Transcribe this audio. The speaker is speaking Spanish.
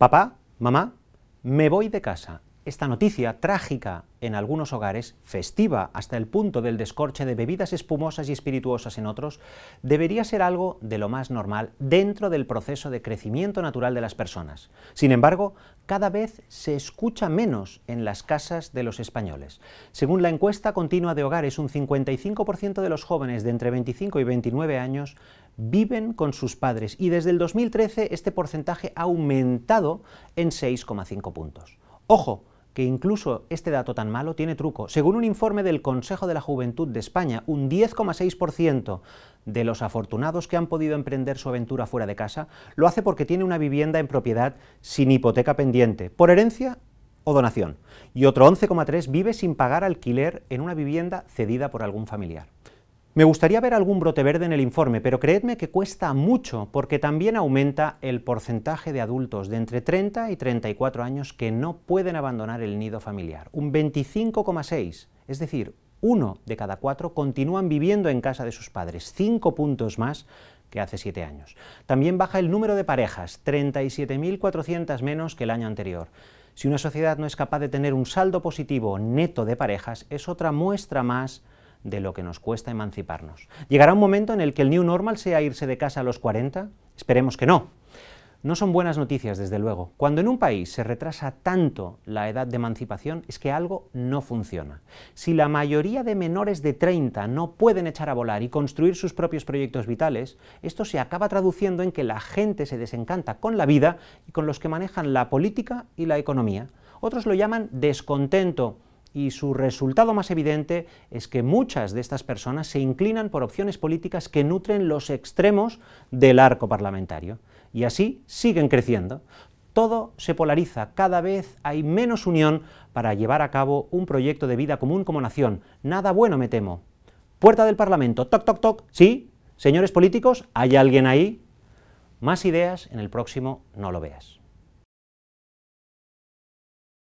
Papá, mamá, me voy de casa. Esta noticia trágica en algunos hogares, festiva hasta el punto del descorche de bebidas espumosas y espirituosas en otros, debería ser algo de lo más normal dentro del proceso de crecimiento natural de las personas. Sin embargo, cada vez se escucha menos en las casas de los españoles. Según la encuesta continua de hogares, un 55% de los jóvenes de entre 25 y 29 años viven con sus padres y desde el 2013 este porcentaje ha aumentado en 6,5 puntos. Ojo, que incluso este dato tan malo tiene truco. Según un informe del Consejo de la Juventud de España, un 10,6% de los afortunados que han podido emprender su aventura fuera de casa lo hace porque tiene una vivienda en propiedad sin hipoteca pendiente, por herencia o donación, y otro 11,3% vive sin pagar alquiler en una vivienda cedida por algún familiar. Me gustaría ver algún brote verde en el informe, pero creedme que cuesta mucho, porque también aumenta el porcentaje de adultos de entre 30 y 34 años que no pueden abandonar el nido familiar. Un 25,6, es decir, uno de cada cuatro continúan viviendo en casa de sus padres, cinco puntos más que hace siete años. También baja el número de parejas, 37.400 menos que el año anterior. Si una sociedad no es capaz de tener un saldo positivo neto de parejas, es otra muestra más de lo que nos cuesta emanciparnos. ¿Llegará un momento en el que el new normal sea irse de casa a los 40? Esperemos que no. No son buenas noticias, desde luego. Cuando en un país se retrasa tanto la edad de emancipación es que algo no funciona. Si la mayoría de menores de 30 no pueden echar a volar y construir sus propios proyectos vitales, esto se acaba traduciendo en que la gente se desencanta con la vida y con los que manejan la política y la economía. Otros lo llaman descontento y su resultado más evidente es que muchas de estas personas se inclinan por opciones políticas que nutren los extremos del arco parlamentario. Y así siguen creciendo. Todo se polariza, cada vez hay menos unión para llevar a cabo un proyecto de vida común como nación. Nada bueno, me temo. Puerta del Parlamento, toc, toc, toc. ¿Sí? Señores políticos, ¿hay alguien ahí? Más ideas en el próximo No lo veas.